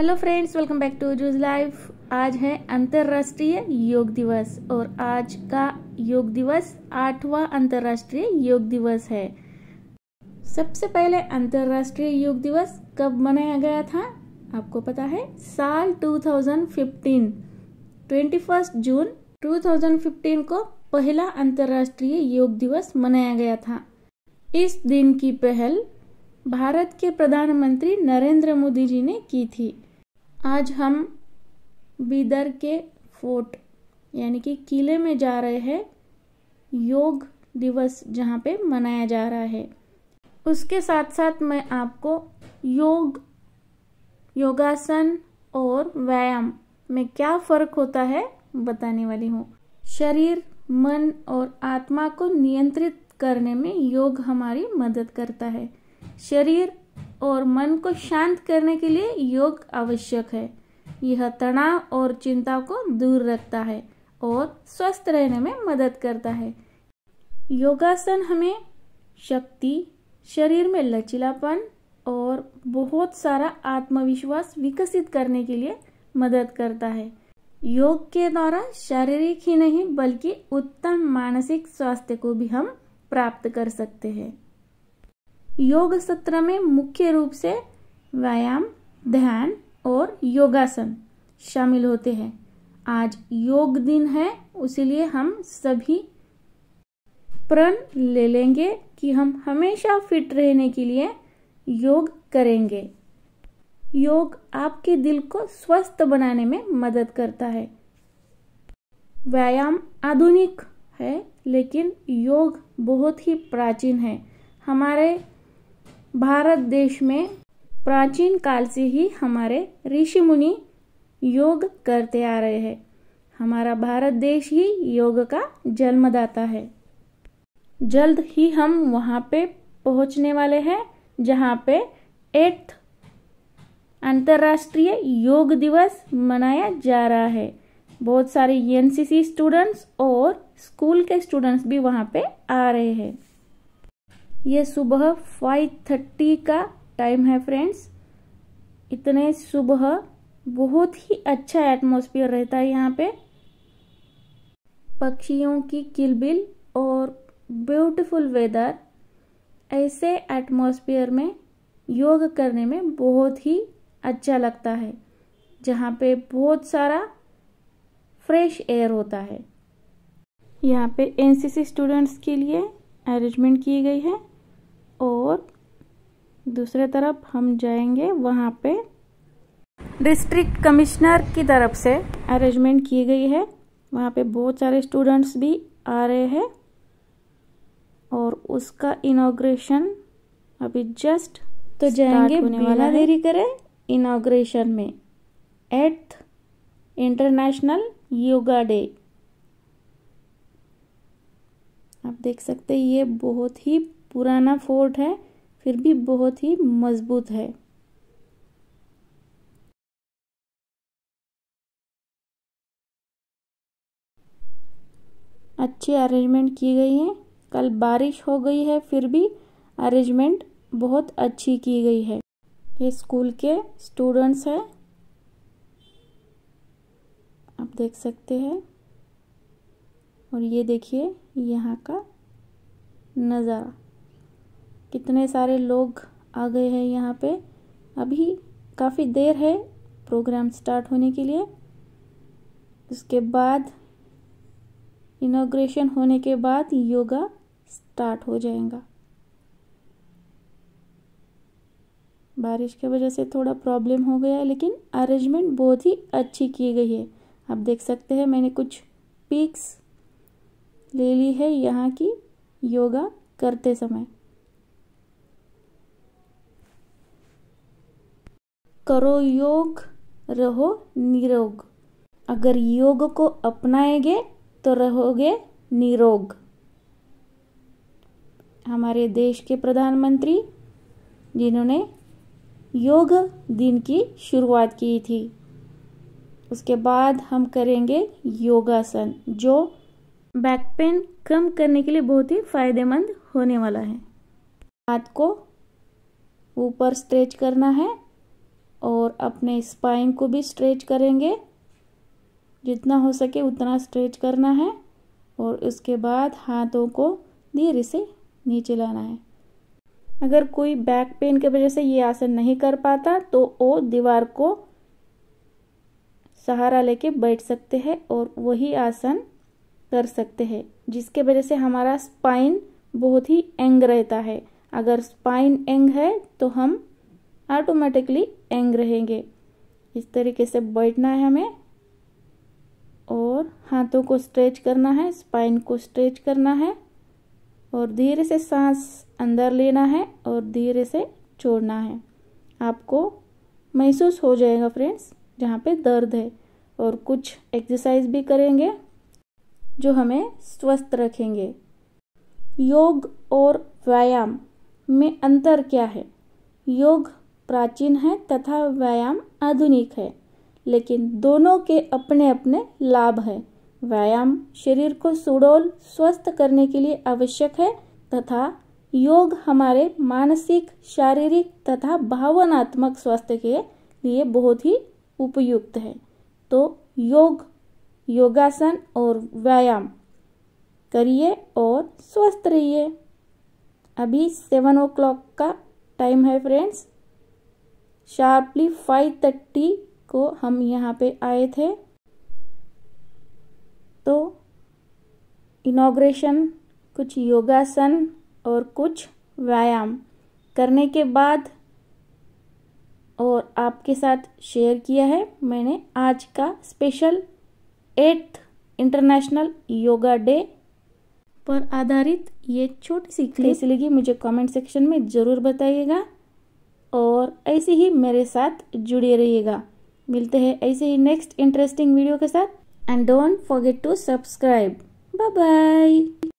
hello friends welcome back to जूज life आज है अंतर्राष्ट्रीय योग दिवस और आज का योग दिवस आठवां अंतर्राष्ट्रीय योग दिवस है सबसे पहले अंतर्राष्ट्रीय योग दिवस कब मनाया गया था आपको पता है साल 2015 21 जून 2015 को पहला अंतर्राष्ट्रीय योग दिवस मनाया गया था इस दिन की पहल भारत के प्रधानमंत्री नरेंद्र मोदी जी ने की थी आज हम बीदर के फोर्ट यानी कि किले में जा रहे हैं योग दिवस जहाँ पे मनाया जा रहा है उसके साथ साथ मैं आपको योग योगासन और व्यायाम में क्या फ़र्क होता है बताने वाली हूँ शरीर मन और आत्मा को नियंत्रित करने में योग हमारी मदद करता है शरीर और मन को शांत करने के लिए योग आवश्यक है यह तनाव और चिंता को दूर रखता है और स्वस्थ रहने में मदद करता है योगासन हमें शक्ति शरीर में लचीलापन और बहुत सारा आत्मविश्वास विकसित करने के लिए मदद करता है योग के द्वारा शारीरिक ही नहीं बल्कि उत्तम मानसिक स्वास्थ्य को भी हम प्राप्त कर सकते हैं योग सत्र में मुख्य रूप से व्यायाम ध्यान और योगासन शामिल होते हैं आज योग दिन है इसलिए हम सभी प्रण ले लेंगे कि हम हमेशा फिट रहने के लिए योग करेंगे योग आपके दिल को स्वस्थ बनाने में मदद करता है व्यायाम आधुनिक है लेकिन योग बहुत ही प्राचीन है हमारे भारत देश में प्राचीन काल से ही हमारे ऋषि मुनि योग करते आ रहे हैं हमारा भारत देश ही योग का जन्मदाता है जल्द ही हम वहाँ पे पहुँचने वाले हैं जहाँ पे एट्थ अंतर्राष्ट्रीय योग दिवस मनाया जा रहा है बहुत सारे एनसीसी स्टूडेंट्स और स्कूल के स्टूडेंट्स भी वहाँ पे आ रहे हैं ये सुबह फाइव थर्टी का टाइम है फ्रेंड्स इतने सुबह बहुत ही अच्छा एटमॉस्फेयर रहता है यहाँ पे पक्षियों की किलबिल और ब्यूटीफुल वेदर ऐसे एटमॉस्फेयर में योग करने में बहुत ही अच्छा लगता है जहाँ पे बहुत सारा फ्रेश एयर होता है यहाँ पे एनसीसी स्टूडेंट्स के लिए अरेंजमेंट की गई है और दूसरे तरफ हम जाएंगे वहाँ पे डिस्ट्रिक्ट कमिश्नर की तरफ से अरेंजमेंट की गई है वहाँ पे बहुत सारे स्टूडेंट्स भी आ रहे हैं और उसका इनाग्रेशन अभी जस्ट तो जाएंगे बिना देरी करें इनाग्रेशन में एट्थ इंटरनेशनल योगा डे आप देख सकते हैं ये बहुत ही पुराना फोर्ट है फिर भी बहुत ही मजबूत है अच्छी अरेंजमेंट की गई है कल बारिश हो गई है फिर भी अरेंजमेंट बहुत अच्छी की गई है ये स्कूल के स्टूडेंट्स हैं आप देख सकते हैं और ये देखिए यहाँ का नज़ारा कितने सारे लोग आ गए हैं यहाँ पे अभी काफ़ी देर है प्रोग्राम स्टार्ट होने के लिए उसके बाद इनोग्रेशन होने के बाद योगा स्टार्ट हो जाएगा बारिश के वजह से थोड़ा प्रॉब्लम हो गया है लेकिन अरेंजमेंट बहुत ही अच्छी की गई है आप देख सकते हैं मैंने कुछ पिक्स ले ली है यहाँ की योगा करते समय करो योग रहो निरोग अगर योग को अपनाएंगे तो रहोगे निरोग हमारे देश के प्रधानमंत्री जिन्होंने योग दिन की शुरुआत की थी उसके बाद हम करेंगे योगासन जो बैक पेन कम करने के लिए बहुत ही फायदेमंद होने वाला है हाथ को ऊपर स्ट्रेच करना है और अपने स्पाइन को भी स्ट्रेच करेंगे जितना हो सके उतना स्ट्रेच करना है और उसके बाद हाथों को धीरे से नीचे लाना है अगर कोई बैक पेन की वजह से ये आसन नहीं कर पाता तो वो दीवार को सहारा लेके बैठ सकते हैं और वही आसन कर सकते हैं जिसके वजह से हमारा स्पाइन बहुत ही एंग रहता है अगर स्पाइन एंग है तो हम ऑटोमेटिकली एंग रहेंगे इस तरीके से बैठना है हमें और हाथों को स्ट्रेच करना है स्पाइन को स्ट्रेच करना है और धीरे से सांस अंदर लेना है और धीरे से छोड़ना है आपको महसूस हो जाएगा फ्रेंड्स जहाँ पे दर्द है और कुछ एक्सरसाइज भी करेंगे जो हमें स्वस्थ रखेंगे योग और व्यायाम में अंतर क्या है योग प्राचीन है तथा व्यायाम आधुनिक है लेकिन दोनों के अपने अपने लाभ है व्यायाम शरीर को सुडोल स्वस्थ करने के लिए आवश्यक है तथा योग हमारे मानसिक शारीरिक तथा भावनात्मक स्वास्थ्य के लिए बहुत ही उपयुक्त है तो योग योगासन और व्यायाम करिए और स्वस्थ रहिए अभी सेवन ओ क्लॉक का टाइम है फ्रेंड्स शार्पली फाइव थर्टी को हम यहाँ पे आए थे तो इनाग्रेशन कुछ योगासन और कुछ व्यायाम करने के बाद और आपके साथ शेयर किया है मैंने आज का special eighth international yoga day पर आधारित ये छोटी सी क्लिप इसलिए मुझे कमेंट सेक्शन में ज़रूर बताइएगा और ऐसे ही मेरे साथ जुड़े रहिएगा मिलते हैं ऐसे ही नेक्स्ट इंटरेस्टिंग वीडियो के साथ and don't forget to subscribe bye bye